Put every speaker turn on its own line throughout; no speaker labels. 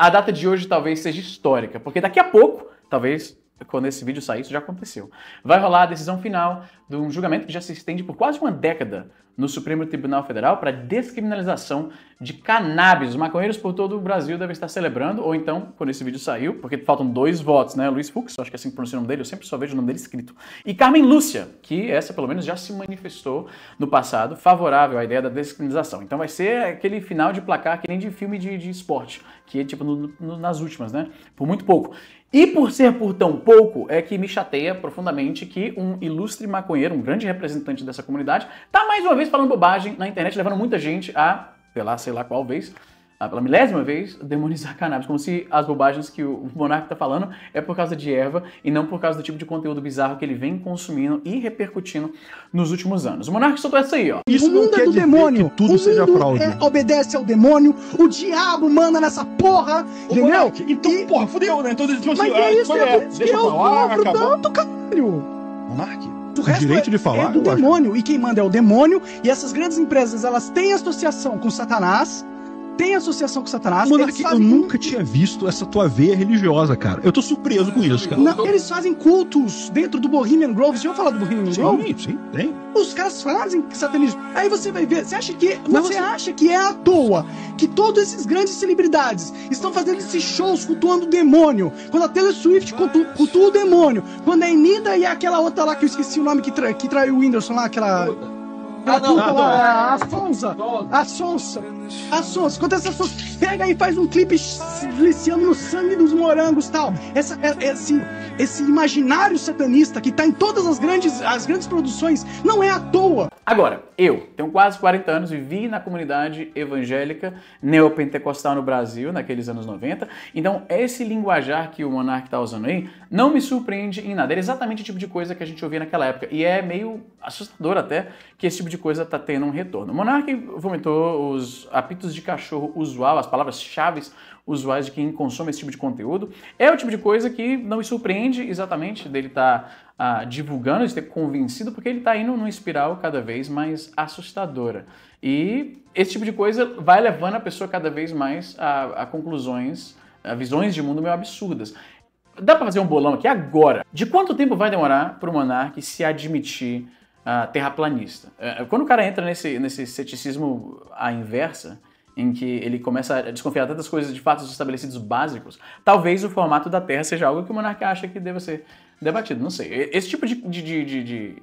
a data de hoje talvez seja histórica, porque daqui a pouco, talvez quando esse vídeo sair, isso já aconteceu. Vai rolar a decisão final de um julgamento que já se estende por quase uma década no Supremo Tribunal Federal para descriminalização de cannabis. Os maconheiros por todo o Brasil devem estar celebrando, ou então, quando esse vídeo saiu, porque faltam dois votos, né? Luiz Fux, acho que é assim que pronuncia o nome dele, eu sempre só vejo o nome dele escrito. E Carmen Lúcia, que essa pelo menos já se manifestou no passado favorável à ideia da descriminalização. Então vai ser aquele final de placar que nem de filme de, de esporte, que é tipo no, no, nas últimas, né? Por muito pouco. E por ser por tão pouco, é que me chateia profundamente que um ilustre maconheiro, um grande representante dessa comunidade, tá mais uma vez falando bobagem na internet, levando muita gente a, pela sei lá qual vez, pela milésima vez, demonizar cannabis, como se as bobagens que o monarca está falando é por causa de erva e não por causa do tipo de conteúdo bizarro que ele vem consumindo e repercutindo nos últimos anos. O monarca soltou essa aí, ó. Isso o mundo
é do demônio. tudo o seja fraude. É, obedece ao demônio, o diabo manda nessa porra, entendeu? então, e... porra, fudeu, né? Então, tipo, Mas assim, é ah, isso, é, é, deixa eu falar, tanto, caralho. Monarque, o resto direito é, de falar, é do demônio. Acho. E quem manda é o demônio. E essas grandes empresas, elas têm associação com Satanás tem associação com Satanás. Monark, fazem... eu nunca tinha visto essa tua veia religiosa, cara. Eu tô surpreso com isso, cara. Não, eles fazem cultos dentro do Bohemian Grove. Você já ouviu falar do Bohemian sim, Grove? Sim, sim, tem. Os caras fazem satanismo. Aí você vai ver, você acha que você, você acha que é à toa que todos esses grandes celebridades estão fazendo esses shows cultuando o demônio? Quando a Taylor Swift cultua, cultua o demônio, quando a Enida e aquela outra lá que eu esqueci o nome que, tra que traiu o Whindersson lá, aquela ah, não, não, ah, não. A, Sonsa. A Sonsa. A Sonsa. Quanto essa Sonsa? Pega e faz um clipe liciando no sangue dos morangos tal. Essa, é, esse, esse imaginário satanista que tá em todas as grandes, as grandes produções não é à toa.
Agora, eu tenho quase 40 anos, vivi na comunidade evangélica neopentecostal no Brasil, naqueles anos 90. Então, esse linguajar que o Monark tá usando aí não me surpreende em nada. Era é exatamente o tipo de coisa que a gente ouvia naquela época. E é meio assustador até que esse tipo de coisa está tendo um retorno. O Monark vomitou os apitos de cachorro usual, as palavras-chave usuais de quem consome esse tipo de conteúdo. É o tipo de coisa que não me surpreende exatamente dele estar tá, ah, divulgando, de ter convencido, porque ele está indo numa espiral cada vez mais assustadora. E esse tipo de coisa vai levando a pessoa cada vez mais a, a conclusões, a visões de mundo meio absurdas. Dá para fazer um bolão aqui agora. De quanto tempo vai demorar para o Monark se admitir uh, terraplanista. Uh, quando o cara entra nesse, nesse ceticismo à inversa, em que ele começa a desconfiar tantas coisas de fatos estabelecidos básicos, talvez o formato da Terra seja algo que o monarca acha que deva ser debatido. Não sei. Esse tipo de, de, de, de,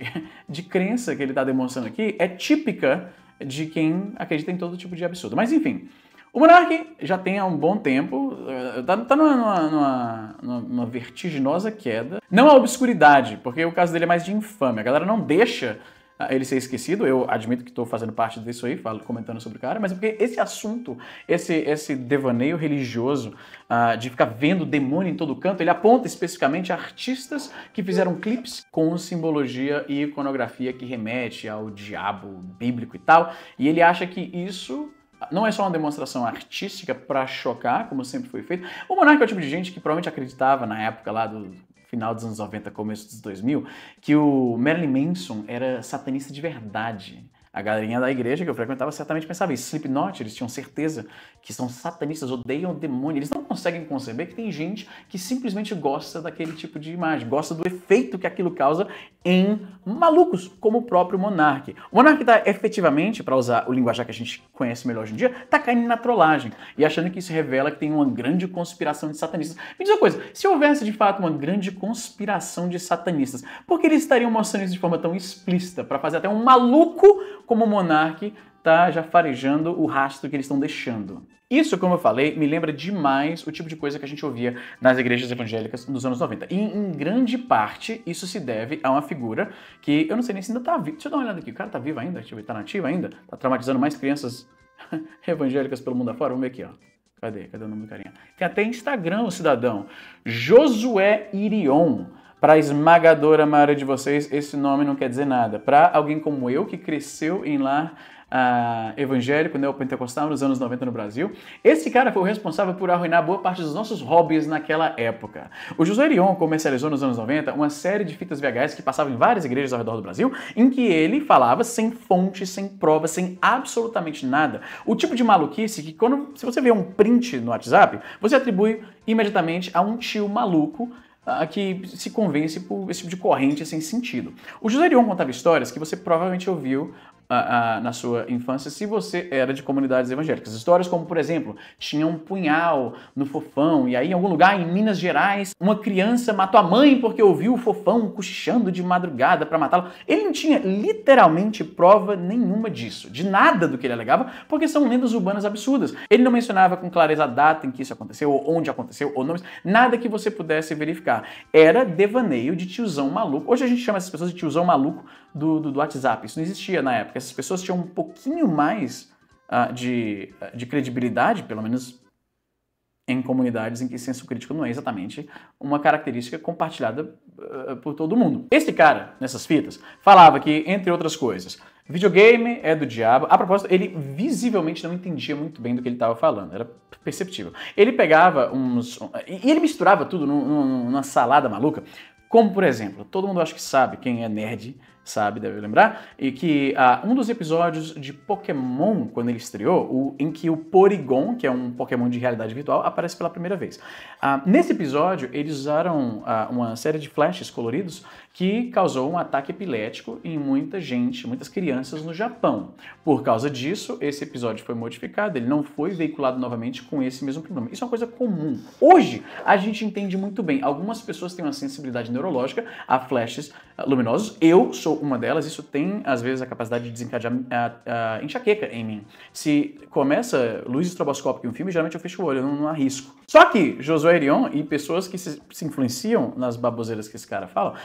de crença que ele está demonstrando aqui é típica de quem acredita em todo tipo de absurdo. Mas enfim, o Monark já tem há um bom tempo, está eh, tá, tá numa, numa, numa, numa, vertiginosa queda. Não a obscuridade, porque o caso dele é mais de infame. A galera não deixa ah, ele ser esquecido. Eu admito que estou fazendo parte disso aí, falo, comentando sobre o cara, mas é porque esse assunto, esse, esse devaneio religioso uh, de ficar vendo demônio em todo canto, ele aponta especificamente artistas que fizeram clipes com simbologia e iconografia que remete ao diabo bíblico e tal. E ele acha que isso não é só uma demonstração artística para chocar, como sempre foi feito. O Monarca é o tipo de gente que provavelmente acreditava na época lá do final dos anos 90, começo dos 2000, que o Marilyn Manson era satanista de verdade. A galerinha da igreja que eu frequentava certamente pensava isso. Slipknot, eles tinham certeza que são satanistas, odeiam o demônio. Eles não conseguem conceber que tem gente que simplesmente gosta daquele tipo de imagem, gosta do efeito que aquilo causa em malucos, como o próprio Monark. O Monark está efetivamente, para usar o linguajar que a gente conhece melhor hoje em dia, tá caindo na trollagem e achando que isso revela que tem uma grande conspiração de satanistas. Me diz uma coisa, se houvesse de fato uma grande conspiração de satanistas, por que eles estariam mostrando isso de forma tão explícita, para fazer até um maluco como o Monark está já farejando o rastro que eles estão deixando. Isso, como eu falei, me lembra demais o tipo de coisa que a gente ouvia nas igrejas evangélicas nos anos 90. E, em grande parte, isso se deve a uma figura que eu não sei nem se ainda está viva. Deixa eu dar uma olhada aqui. O cara está vivo ainda? Está nativo ainda? Está traumatizando mais crianças evangélicas pelo mundo afora? Vamos ver aqui, ó. Cadê? Cadê o nome do carinha? Tem até Instagram o cidadão. Josué Irion. Para a esmagadora maioria de vocês, esse nome não quer dizer nada. Para alguém como eu, que cresceu em lar ah, evangélico, neopentecostal, nos anos 90 no Brasil, esse cara foi o responsável por arruinar boa parte dos nossos hobbies naquela época. O José Rion comercializou nos anos 90 uma série de fitas VHS que passavam em várias igrejas ao redor do Brasil, em que ele falava sem fonte, sem prova, sem absolutamente nada. O tipo de maluquice que quando se você vê um print no WhatsApp, você atribui imediatamente a um tio maluco que se convence por esse tipo de corrente sem sentido. O José Rion contava histórias que você provavelmente ouviu na sua infância se você era de comunidades evangélicas. Histórias como, por exemplo, tinha um punhal no fofão, e aí em algum lugar em Minas Gerais, uma criança matou a mãe porque ouviu o fofão cochichando de madrugada para matá-lo. Ele não tinha literalmente prova nenhuma disso, de nada do que ele alegava, porque são lendas urbanas absurdas. Ele não mencionava com clareza a data em que isso aconteceu, ou onde aconteceu, ou nomes, nada que você pudesse verificar. Era devaneio de tiozão maluco. Hoje a gente chama essas pessoas de tiozão maluco do, do, do WhatsApp. Isso não existia na época que essas pessoas tinham um pouquinho mais uh, de, ah, de credibilidade, pelo menos em comunidades em que senso crítico não é exatamente uma característica compartilhada uh, por todo mundo. Este cara, nessas fitas, falava que, entre outras coisas, videogame é do diabo. A propósito, ele visivelmente não entendia muito bem do que ele estava falando, era perceptível. Ele pegava uns. Um, e ele misturava tudo numa salada maluca. Como, por exemplo, todo mundo acho que sabe quem é nerd sabe, deve lembrar, e que uh, um dos episódios de Pokémon, quando ele estreou, o, em que o Porygon, que é um Pokémon de realidade virtual, aparece pela primeira vez. Uh, nesse episódio, eles usaram uh, uma série de flashes coloridos que causou um ataque epilético em muita gente, muitas crianças no Japão. Por causa disso, esse episódio foi modificado, ele não foi veiculado novamente com esse mesmo problema. Isso é uma coisa comum. Hoje, a gente entende muito bem. Algumas pessoas têm uma sensibilidade neurológica a flashes luminosos. Eu sou uma delas, isso tem às vezes a capacidade de desencadear a, a enxaqueca em mim. Se começa luz estroboscópica em um filme, geralmente eu fecho o olho, eu não, não arrisco. Só que Josué Erion e pessoas que se, se influenciam nas baboseiras que esse cara fala,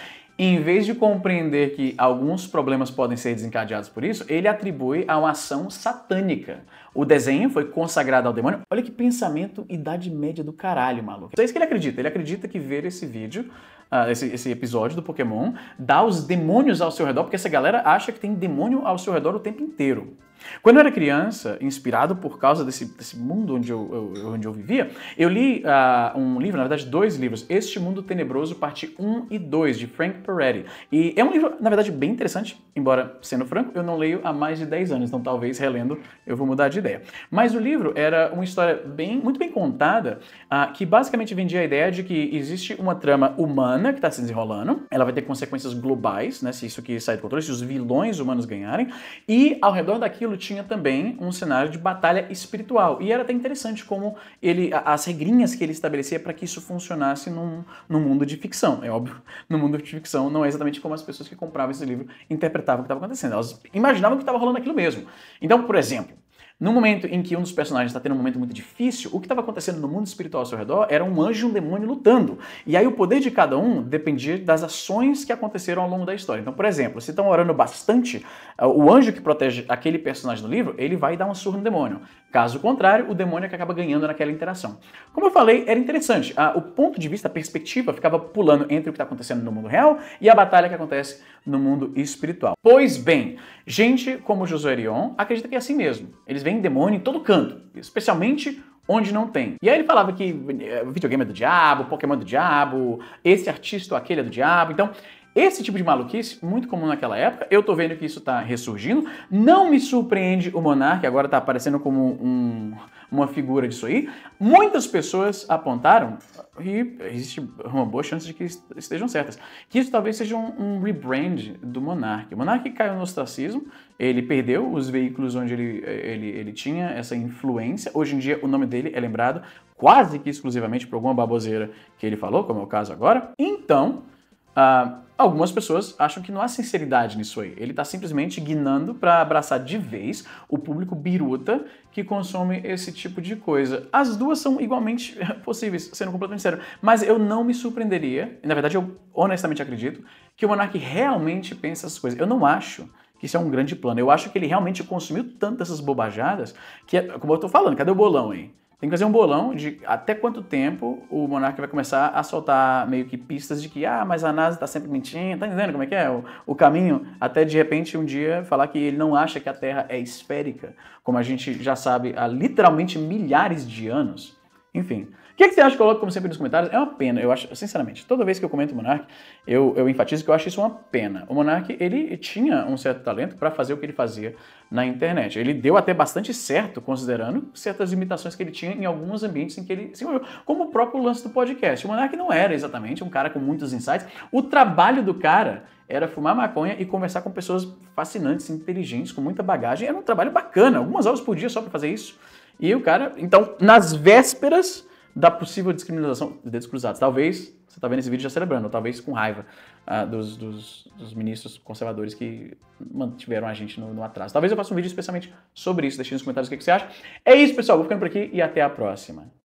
em vez de compreender que alguns problemas podem ser desencadeados por isso, ele atribui a uma ação satânica. O desenho foi consagrado ao demônio. Olha que pensamento idade média do caralho, maluco. É isso que ele acredita. Ele acredita que ver esse vídeo, uh, esse, esse, episódio do Pokémon, dá os demônios ao seu redor, porque essa galera acha que tem demônio ao seu redor o tempo inteiro. Quando eu era criança, inspirado por causa desse, desse mundo onde eu, eu, onde eu vivia, eu li uh, um livro, na verdade dois livros, Este Mundo Tenebroso, parte 1 e 2, de Frank Peretti. E é um livro, na verdade, bem interessante, embora, sendo franco, eu não leio há mais de 10 anos, então talvez relendo eu vou mudar de ideia. Mas o livro era uma história bem, muito bem contada, uh, que basicamente vendia a ideia de que existe uma trama humana que está se desenrolando, ela vai ter consequências globais, né, se isso que sai do controle, se os vilões humanos ganharem, e ao redor daquilo tinha também um cenário de batalha espiritual. E era até interessante como ele, as regrinhas que ele estabelecia para que isso funcionasse num, num mundo de ficção. É óbvio, no mundo de ficção não é exatamente como as pessoas que compravam esse livro interpretavam o que estava acontecendo. Elas imaginavam que estava rolando aquilo mesmo. Então, por exemplo, no momento em que um dos personagens está tendo um momento muito difícil, o que estava acontecendo no mundo espiritual ao seu redor era um anjo e um demônio lutando. E aí o poder de cada um dependia das ações que aconteceram ao longo da história. Então, por exemplo, se estão orando bastante, ah, o anjo que protege aquele personagem no livro, ele vai dar uma surra no demônio. Caso contrário, o demônio é que acaba ganhando naquela interação. Como eu falei, era interessante. Ah, o ponto de vista, a perspectiva, ficava pulando entre o que está acontecendo no mundo real e a batalha que acontece no mundo espiritual. Pois bem, gente como Josué Orion acredita que é assim mesmo. Eles vêm tem demônio em todo canto, especialmente onde não tem. E aí ele falava que eh, videogame é do diabo, Pokémon é do diabo, esse artista ou aquele é do diabo. Então, esse tipo de maluquice, muito comum naquela época, eu tô vendo que isso tá ressurgindo. Não me surpreende o Monark, agora tá aparecendo como um, uma figura disso aí. Muitas pessoas apontaram, e existe uma boa chance de que estejam certas, que isso talvez seja um, um rebrand do Monark. O Monark caiu no ostracismo, ele perdeu os veículos onde ele, ele, ele tinha essa influência. Hoje em dia, o nome dele é lembrado quase que exclusivamente por alguma baboseira que ele falou, como é o caso agora. Então Uh, algumas pessoas acham que não há sinceridade nisso aí. Ele está simplesmente guinando para abraçar de vez o público biruta que consome esse tipo de coisa. As duas são igualmente possíveis, sendo completamente sério. Mas eu não me surpreenderia, na verdade eu honestamente acredito, que o Monark realmente pensa essas coisas. Eu não acho que isso é um grande plano. Eu acho que ele realmente consumiu tantas essas bobajadas que, é, como eu estou falando, cadê o bolão, hein? Tem que fazer um bolão de até quanto tempo o Monark vai começar a soltar meio que pistas de que, ah, mas a NASA está sempre mentindo, tá entendendo como é que é? O, o, caminho, até de repente um dia falar que ele não acha que a Terra é esférica, como a gente já sabe há literalmente milhares de anos. Enfim, o que, é que você acha? Coloca como sempre nos comentários. É uma pena, eu acho, sinceramente, toda vez que eu comento o Monark, eu, eu enfatizo que eu acho isso uma pena. O Monark, ele tinha um certo talento para fazer o que ele fazia na internet. Ele deu até bastante certo, considerando certas limitações que ele tinha em alguns ambientes em que ele se envolveu, como o próprio lance do podcast. O Monark não era exatamente um cara com muitos insights. O trabalho do cara era fumar maconha e conversar com pessoas fascinantes, inteligentes, com muita bagagem. Era um trabalho bacana, algumas horas por dia só para fazer isso. E o cara, então, nas vésperas da possível descriminalização dedos cruzados. Talvez, você está vendo esse vídeo já celebrando, talvez com raiva uh, dos, dos, dos, ministros conservadores que mantiveram a gente no, no, atraso. Talvez eu faça um vídeo especialmente sobre isso. Deixe nos comentários o que, que você acha. É isso, pessoal. Vou ficando por aqui e até a próxima.